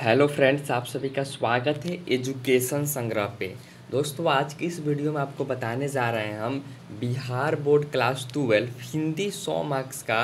hello friends आप सभी का स्वागत है एजुकेशन संग्रह पे दोस्तों आज की इस वीडियो में आपको बताने जा रहे हैं हम Bihar board class twelve Hindi सौ मार्क्स का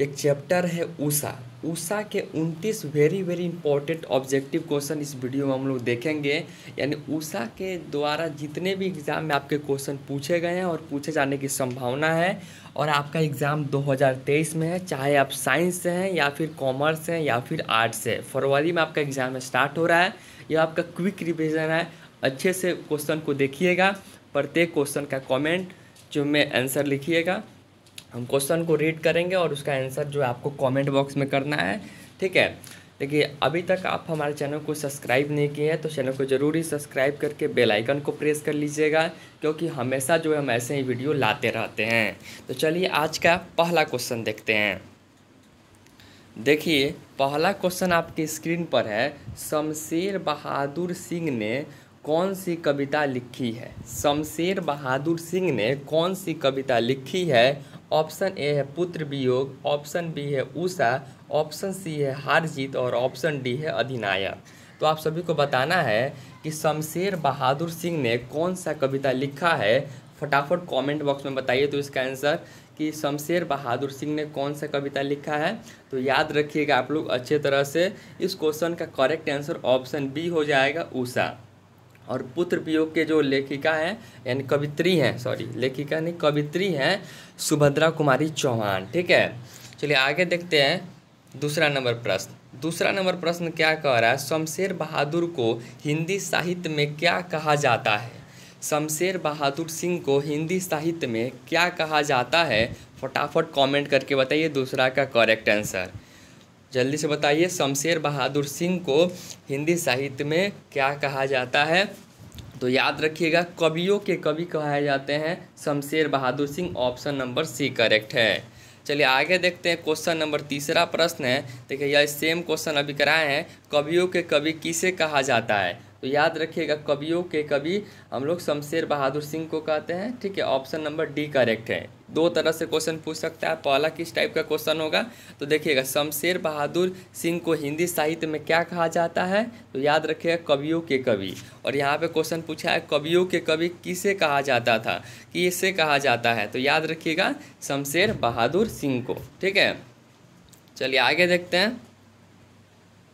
एक चैप्टर है उषा उषा के 29 very very important objective question इस वीडियो में हम लोग देखेंगे यानी उषा के द्वारा जितने भी एग्ज़ाम में आपके क्वेश्चन पूछे गए हैं और पूछे जाने की संभावना है और आपका एग्ज़ाम 2023 में है चाहे आप साइंस से हैं या फिर कॉमर्स से हैं या फिर आर्ट्स से फरवरी में आपका एग्ज़ाम स्टार्ट हो रहा है या आपका क्विक रिविज़न है अच्छे से क्वेश्चन को देखिएगा प्रत्येक क्वेश्चन का कॉमेंट जो में आंसर लिखिएगा हम क्वेश्चन को रीड करेंगे और उसका आंसर जो है आपको कमेंट बॉक्स में करना है ठीक है देखिए अभी तक आप हमारे चैनल को सब्सक्राइब नहीं किए हैं तो चैनल को जरूरी सब्सक्राइब करके बेल आइकन को प्रेस कर लीजिएगा क्योंकि हमेशा जो है हम ऐसे ही वीडियो लाते रहते हैं तो चलिए आज का पहला क्वेश्चन देखते हैं देखिए पहला क्वेश्चन आपकी स्क्रीन पर है शमशेर बहादुर सिंह ने कौन सी कविता लिखी है शमशेर बहादुर सिंह ने कौन सी कविता लिखी है ऑप्शन ए है पुत्र वियोग ऑप्शन बी है ऊषा ऑप्शन सी है हार जीत और ऑप्शन डी है अधिनायक तो आप सभी को बताना है कि शमशेर बहादुर सिंह ने कौन सा कविता लिखा है फटाफट कमेंट बॉक्स में बताइए तो इसका आंसर कि शमशेर बहादुर सिंह ने कौन सा कविता लिखा है तो याद रखिएगा आप लोग अच्छे तरह से इस क्वेश्चन का करेक्ट आंसर ऑप्शन बी हो जाएगा उषा और पुत्र वियोग के जो लेखिका हैं यानी कवित्री हैं सॉरी लेखिका नहीं कवित्री हैं सुभद्रा कुमारी चौहान ठीक है चलिए आगे देखते हैं दूसरा नंबर प्रश्न दूसरा नंबर प्रश्न क्या कह रहा है शमशेर बहादुर को हिंदी साहित्य में क्या कहा जाता है शमशेर बहादुर सिंह को हिंदी साहित्य में क्या कहा जाता है फटाफट कमेंट करके बताइए दूसरा का करेक्ट आंसर जल्दी से बताइए शमशेर बहादुर सिंह को हिंदी साहित्य में क्या कहा जाता है तो याद रखिएगा कवियों के कवि कहे जाते हैं Shamsher Bahadur Singh option number C correct है चलिए आगे देखते हैं क्वेश्चन नंबर तीसरा प्रश्न है देखिए यह सेम क्वेश्चन अभी कराए हैं कवियों के कवि किसे कहा जाता है तो याद रखिएगा कवियों के कवि हम लोग शमशेर बहादुर सिंह को कहते हैं ठीक है ऑप्शन नंबर डी करेक्ट है दो तरह से क्वेश्चन पूछ सकता है पहला किस टाइप का क्वेश्चन होगा तो देखिएगा शमशेर बहादुर सिंह को हिंदी साहित्य में क्या कहा जाता है तो याद रखिएगा कवियों के कवि और यहाँ पे क्वेश्चन पूछा है कवियों के कवि किसे कहा जाता था किसे कहा जाता है तो याद रखिएगा शमशेर बहादुर सिंह को ठीक है चलिए आगे देखते हैं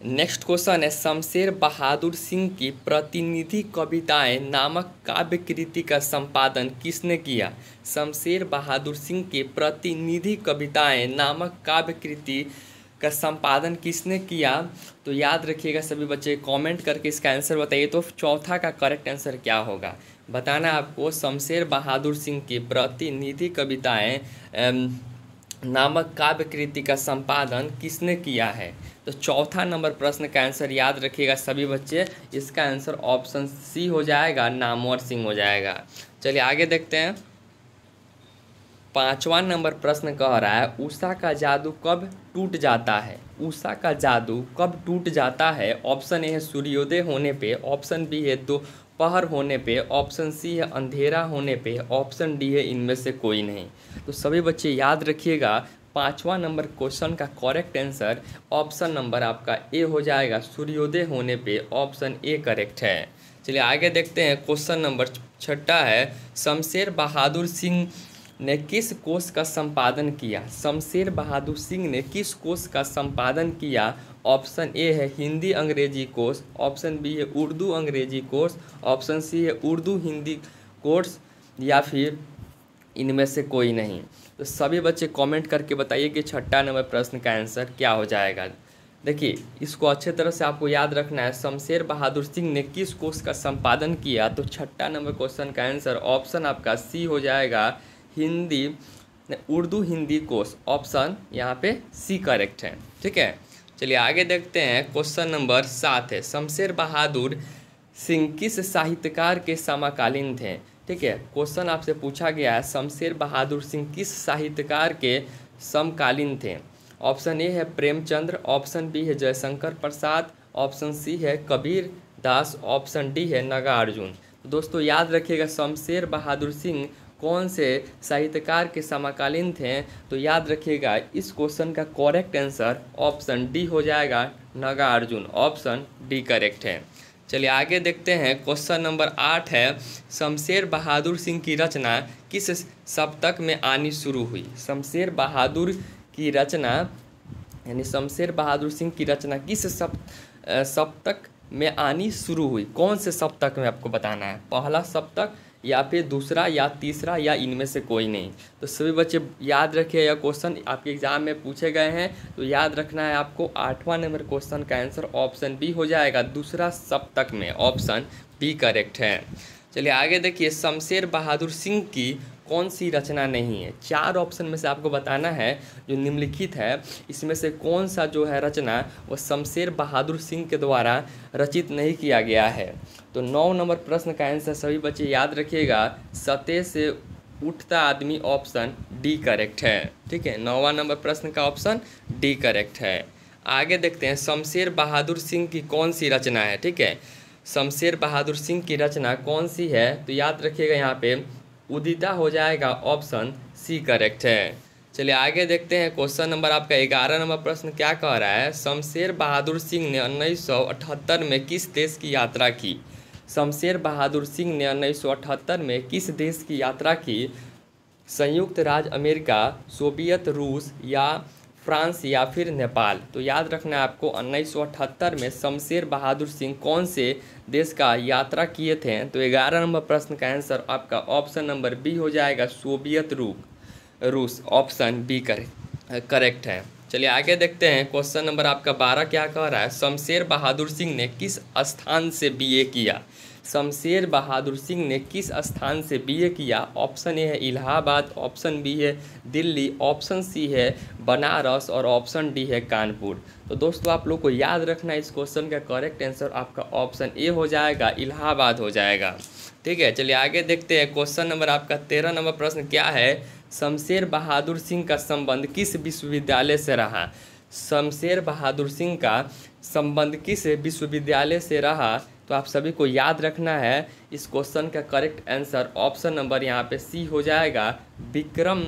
नेक्स्ट क्वेश्चन है शमशेर बहादुर सिंह की प्रतिनिधि कविताएं नामक काव्य कृति का संपादन किसने किया शमशेर बहादुर सिंह की प्रतिनिधि कविताएं नामक काव्य कृति का संपादन किसने किया तो याद रखिएगा सभी बच्चे कमेंट करके इसका आंसर बताइए तो चौथा का करेक्ट आंसर क्या होगा बताना आपको शमशेर बहादुर सिंह की प्रतिनिधि कविताएँ नामक काव्य कृति का संपादन किसने किया है तो चौथा नंबर प्रश्न का आंसर याद रखिएगा सभी बच्चे इसका आंसर ऑप्शन सी हो जाएगा नामवर सिंह हो जाएगा चलिए आगे देखते हैं पांचवा नंबर प्रश्न कह रहा है उषा का जादू कब टूट जाता है उषा का जादू कब टूट जाता है ऑप्शन ए है सूर्योदय होने पे ऑप्शन बी है दो पहर होने पे ऑप्शन सी है अंधेरा होने पे ऑप्शन डी है इनमें से कोई नहीं तो सभी बच्चे याद रखिएगा पाँचवा नंबर क्वेश्चन का करेक्ट आंसर ऑप्शन नंबर आपका ए हो जाएगा सूर्योदय होने पे ऑप्शन ए करेक्ट है चलिए आगे देखते हैं क्वेश्चन नंबर छठा है शमशेर बहादुर सिंह ने किस कोष का संपादन किया शमशेर बहादुर सिंह ने किस कोष का संपादन किया ऑप्शन ए है हिंदी अंग्रेजी कोर्स ऑप्शन बी है उर्दू अंग्रेजी कोर्स ऑप्शन सी है उर्दू हिंदी कोर्स या फिर इनमें से कोई नहीं तो सभी बच्चे कमेंट करके बताइए कि छठा नंबर प्रश्न का आंसर क्या हो जाएगा देखिए इसको अच्छे तरह से आपको याद रखना है शमशेर बहादुर सिंह ने किस कोर्स का संपादन किया तो छठा नंबर क्वेश्चन का आंसर ऑप्शन आपका सी हो जाएगा हिंदी उर्दू हिंदी कोर्स ऑप्शन यहाँ पे सी करेक्ट है ठीक है चलिए आगे देखते हैं क्वेश्चन नंबर सात है शमशेर बहादुर सिंह किस साहित्यकार के समकालीन थे ठीक है क्वेश्चन आपसे पूछा गया है शमशेर बहादुर सिंह किस साहित्यकार के समकालीन थे ऑप्शन ए है प्रेमचंद्र ऑप्शन बी है जयशंकर प्रसाद ऑप्शन सी है कबीर दास ऑप्शन डी है नागार्जुन तो दोस्तों याद रखिएगा शमशेर बहादुर सिंह कौन से साहित्यकार के समकालीन थे तो याद रखिएगा इस क्वेश्चन का करेक्ट आंसर ऑप्शन डी हो जाएगा नागार्जुन ऑप्शन डी करेक्ट है चलिए आगे देखते हैं क्वेश्चन नंबर आठ है शमशेर बहादुर सिंह की रचना किस सप्तक में आनी शुरू हुई शमशेर बहादुर की रचना यानी शमशेर बहादुर सिंह की रचना किस सप सप्तक में आनी शुरू हुई कौन से सप्तक में आपको बताना है पहला सप्तक या फिर दूसरा या तीसरा या इनमें से कोई नहीं तो सभी बच्चे याद रखिए यह क्वेश्चन आपके एग्ज़ाम में पूछे गए हैं तो याद रखना है आपको आठवां नंबर क्वेश्चन का आंसर ऑप्शन बी हो जाएगा दूसरा सप्तक में ऑप्शन बी करेक्ट है चलिए आगे देखिए शमशेर बहादुर सिंह की कौन सी रचना नहीं है चार ऑप्शन में से आपको बताना है जो निम्नलिखित है इसमें से कौन सा जो है रचना वह शमशेर बहादुर सिंह के द्वारा रचित नहीं किया गया है तो नौ नंबर प्रश्न का आंसर सभी बच्चे याद रखिएगा सतह से उठता आदमी ऑप्शन डी करेक्ट है ठीक है नौवा नंबर प्रश्न का ऑप्शन डी करेक्ट है आगे देखते हैं शमशेर बहादुर सिंह की कौन सी रचना है ठीक है शमशेर बहादुर सिंह की रचना कौन सी है तो याद रखिएगा यहाँ पे उदिता हो जाएगा ऑप्शन सी करेक्ट है चलिए आगे देखते हैं क्वेश्चन नंबर आपका ग्यारह नंबर प्रश्न क्या कह रहा है शमशेर बहादुर सिंह ने उन्नीस में किस देश की यात्रा की शमशेर बहादुर सिंह ने उन्नीस में किस देश की यात्रा की संयुक्त राज्य अमेरिका सोवियत रूस या फ्रांस या फिर नेपाल तो याद रखना है आपको उन्नीस में शमशेर बहादुर सिंह कौन से देश का यात्रा किए थे तो ग्यारह नंबर प्रश्न का आंसर आपका ऑप्शन नंबर बी हो जाएगा सोवियत रूप रूस ऑप्शन बी करेक्ट है चलिए आगे देखते हैं क्वेश्चन नंबर आपका बारह क्या कह रहा है शमशेर बहादुर सिंह ने किस स्थान से बीए किया शमशेर बहादुर सिंह ने किस स्थान से बीए किया ऑप्शन ए है इलाहाबाद ऑप्शन बी है दिल्ली ऑप्शन सी है बनारस और ऑप्शन डी है कानपुर तो दोस्तों आप लोग को याद रखना इस क्वेश्चन का करेक्ट आंसर आपका ऑप्शन ए हो जाएगा इलाहाबाद हो जाएगा ठीक है चलिए आगे देखते हैं क्वेश्चन नंबर आपका तेरह नंबर प्रश्न क्या है शमशेर बहादुर सिंह का संबंध किस विश्वविद्यालय से रहा शमशेर बहादुर सिंह का संबंध किस विश्वविद्यालय से रहा तो आप सभी को याद रखना है इस क्वेश्चन का करेक्ट आंसर ऑप्शन नंबर यहाँ पे सी हो जाएगा विक्रम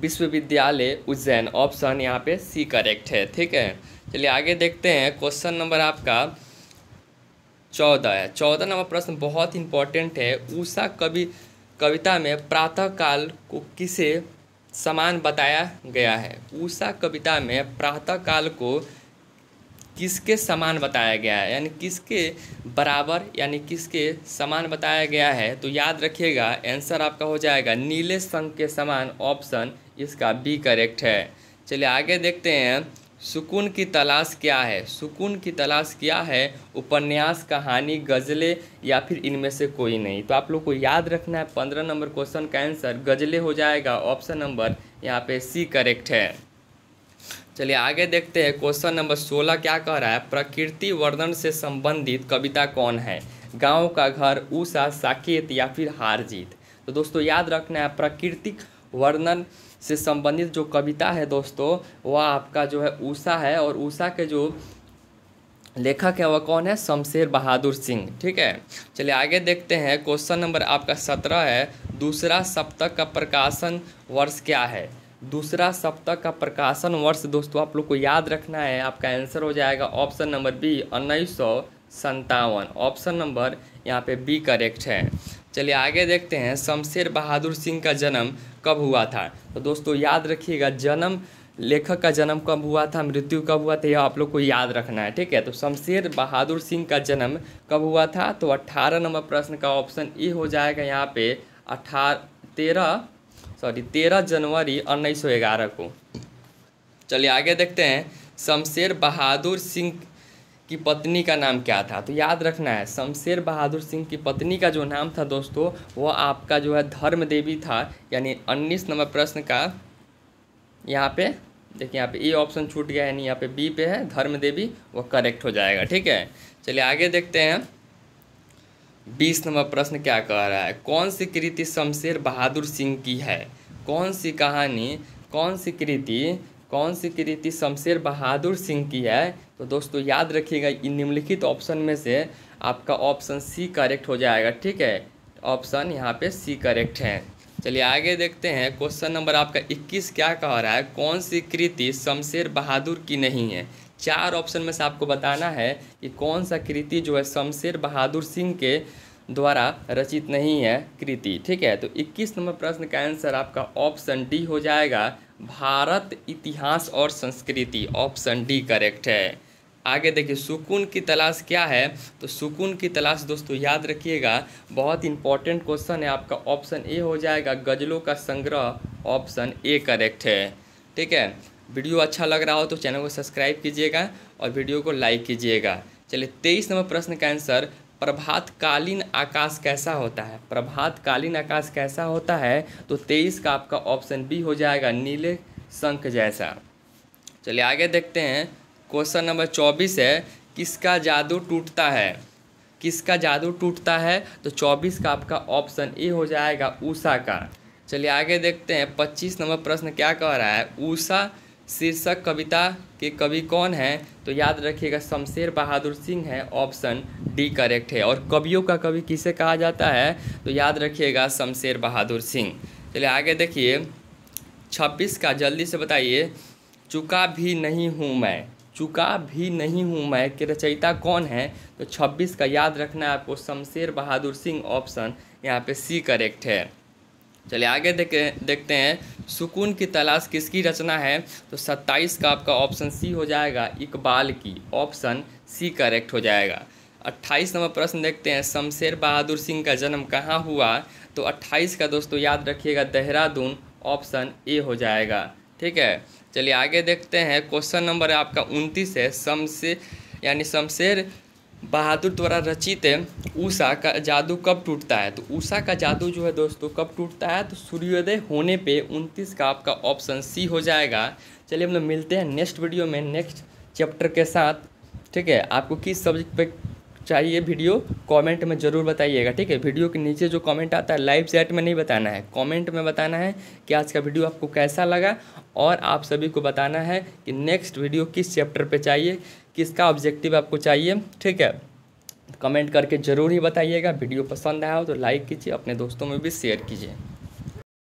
विश्वविद्यालय उज्जैन ऑप्शन यहाँ पे सी करेक्ट है ठीक है चलिए आगे देखते हैं क्वेश्चन नंबर आपका चौदह है चौदह नंबर प्रश्न बहुत इंपॉर्टेंट है ऊषा कवि कविता में प्रातः काल को किसे समान बताया गया है उषा कविता में प्रातः काल को किसके समान बताया गया है यानी किसके बराबर यानी किसके समान बताया गया है तो याद रखिएगा आंसर आपका हो जाएगा नीले संघ के समान ऑप्शन इसका बी करेक्ट है चलिए आगे देखते हैं सुकून की तलाश क्या है सुकून की तलाश क्या है उपन्यास कहानी गज़लें या फिर इनमें से कोई नहीं तो आप लोग को याद रखना है पंद्रह नंबर क्वेश्चन का आंसर गज़लें हो जाएगा ऑप्शन नंबर यहाँ पे सी करेक्ट है चलिए आगे देखते हैं क्वेश्चन नंबर सोलह क्या कह रहा है प्रकृति वर्णन से संबंधित कविता कौन है गाँव का घर ऊषा साकेत या फिर हार जीत तो दोस्तों याद रखना है प्राकृतिक वर्णन से संबंधित जो कविता है दोस्तों वह आपका जो है ऊषा है और ऊषा के जो लेखक है वह कौन है शमशेर बहादुर सिंह ठीक है चलिए आगे देखते हैं क्वेश्चन नंबर आपका सत्रह है दूसरा सप्तक का प्रकाशन वर्ष क्या है दूसरा सप्तक का प्रकाशन वर्ष दोस्तों आप लोग को याद रखना है आपका आंसर हो जाएगा ऑप्शन नंबर बी उन्नीस सौ संतावन ऑप्शन नंबर यहाँ पे बी करेक्ट है चलिए आगे देखते हैं शमशेर बहादुर सिंह का जन्म कब हुआ था तो दोस्तों याद रखिएगा जन्म लेखक का जन्म कब हुआ था मृत्यु कब हुआ था यह आप लोग को याद रखना है ठीक है तो शमशेर बहादुर सिंह का जन्म कब हुआ था तो अट्ठारह नंबर प्रश्न का ऑप्शन ए हो जाएगा यहाँ पे अठार तेरह सॉरी तेरह जनवरी उन्नीस सौ ग्यारह को चलिए आगे देखते हैं शमशेर बहादुर सिंह की पत्नी का नाम क्या था तो याद रखना है शमशेर बहादुर सिंह की पत्नी का जो नाम था दोस्तों वह आपका जो है धर्म देवी था यानी उन्नीस नंबर प्रश्न का यहाँ पे देखिए यहाँ पे ए ऑप्शन छूट गया यानी यहाँ पे बी पे है धर्म देवी वो करेक्ट हो जाएगा ठीक है चलिए आगे देखते हैं बीस नंबर प्रश्न क्या कह रहा है कौन सी कृति शमशेर बहादुर सिंह की है कौन सी कहानी कौन सी कृति कौन सी कृति शमशेर बहादुर सिंह की है तो दोस्तों याद रखिएगा इन निम्नलिखित ऑप्शन में से आपका ऑप्शन सी करेक्ट हो जाएगा ठीक है ऑप्शन यहाँ पे सी करेक्ट है चलिए आगे देखते हैं क्वेश्चन नंबर आपका 21 क्या कह रहा है कौन सी कृति शमशेर बहादुर की नहीं है चार ऑप्शन में से आपको बताना है कि कौन सा कृति जो है शमशेर बहादुर सिंह के द्वारा रचित नहीं है कृति ठीक है तो 21 नंबर प्रश्न का आंसर आपका ऑप्शन डी हो जाएगा भारत इतिहास और संस्कृति ऑप्शन डी करेक्ट है आगे देखिए सुकून की तलाश क्या है तो सुकून की तलाश दोस्तों याद रखिएगा बहुत इंपॉर्टेंट क्वेश्चन है आपका ऑप्शन ए हो जाएगा गज़लों का संग्रह ऑप्शन ए करेक्ट है ठीक है वीडियो अच्छा लग रहा हो तो चैनल को सब्सक्राइब कीजिएगा और वीडियो को लाइक कीजिएगा चलिए तेईस नंबर प्रश्न का आंसर प्रभातकालीन आकाश कैसा होता है प्रभातकालीन आकाश कैसा होता है तो तेईस का आपका ऑप्शन बी हो जाएगा नीले शंख जैसा चलिए आगे देखते हैं क्वेश्चन नंबर चौबीस है किसका जादू टूटता है किसका जादू टूटता है तो चौबीस का आपका ऑप्शन ए हो जाएगा ऊषा का चलिए आगे देखते हैं पच्चीस नंबर प्रश्न क्या कह रहा है ऊषा शीर्षक कविता के कवि कौन है तो याद रखिएगा शमशेर बहादुर सिंह है ऑप्शन डी करेक्ट है और कवियों का कवि किसे कहा जाता है तो याद रखिएगा शमशेर बहादुर सिंह चलिए आगे देखिए छब्बीस का जल्दी से बताइए चुका भी नहीं हूँ मैं चुका भी नहीं हूँ मैं के रचयिता कौन है तो छब्बीस का याद रखना है आपको शमशेर बहादुर सिंह ऑप्शन यहाँ पे सी करेक्ट है चलिए आगे देखे देखते हैं सुकून की तलाश किसकी रचना है तो 27 का आपका ऑप्शन सी हो जाएगा इकबाल की ऑप्शन सी करेक्ट हो जाएगा 28 नंबर प्रश्न देखते हैं शमशेर बहादुर सिंह का जन्म कहाँ हुआ तो 28 का दोस्तों याद रखिएगा देहरादून ऑप्शन ए हो जाएगा ठीक है चलिए आगे देखते हैं क्वेश्चन नंबर आपका उनतीस है शमशेर यानी शमशेर बहादुर द्वारा रचित ऊषा का जादू कब टूटता है तो ऊषा का जादू जो है दोस्तों कब टूटता है तो सूर्योदय होने पे 29 का आपका ऑप्शन सी हो जाएगा चलिए हम लोग मिलते हैं नेक्स्ट वीडियो में नेक्स्ट चैप्टर के साथ ठीक है आपको किस सब्जेक्ट पे चाहिए वीडियो कमेंट में ज़रूर बताइएगा ठीक है वीडियो के नीचे जो कमेंट आता है लाइव चैट में नहीं बताना है कमेंट में बताना है कि आज का वीडियो आपको कैसा लगा और आप सभी को बताना है कि नेक्स्ट वीडियो किस चैप्टर पे चाहिए किसका ऑब्जेक्टिव आपको चाहिए ठीक है कमेंट करके ज़रूर ही बताइएगा वीडियो पसंद आया हो तो लाइक कीजिए अपने दोस्तों में भी शेयर कीजिए